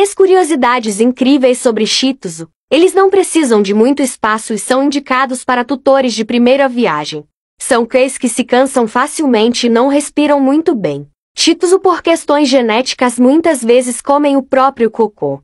Três curiosidades incríveis sobre Chituzo. Eles não precisam de muito espaço e são indicados para tutores de primeira viagem. São cães que se cansam facilmente e não respiram muito bem. Chituzo por questões genéticas muitas vezes comem o próprio cocô.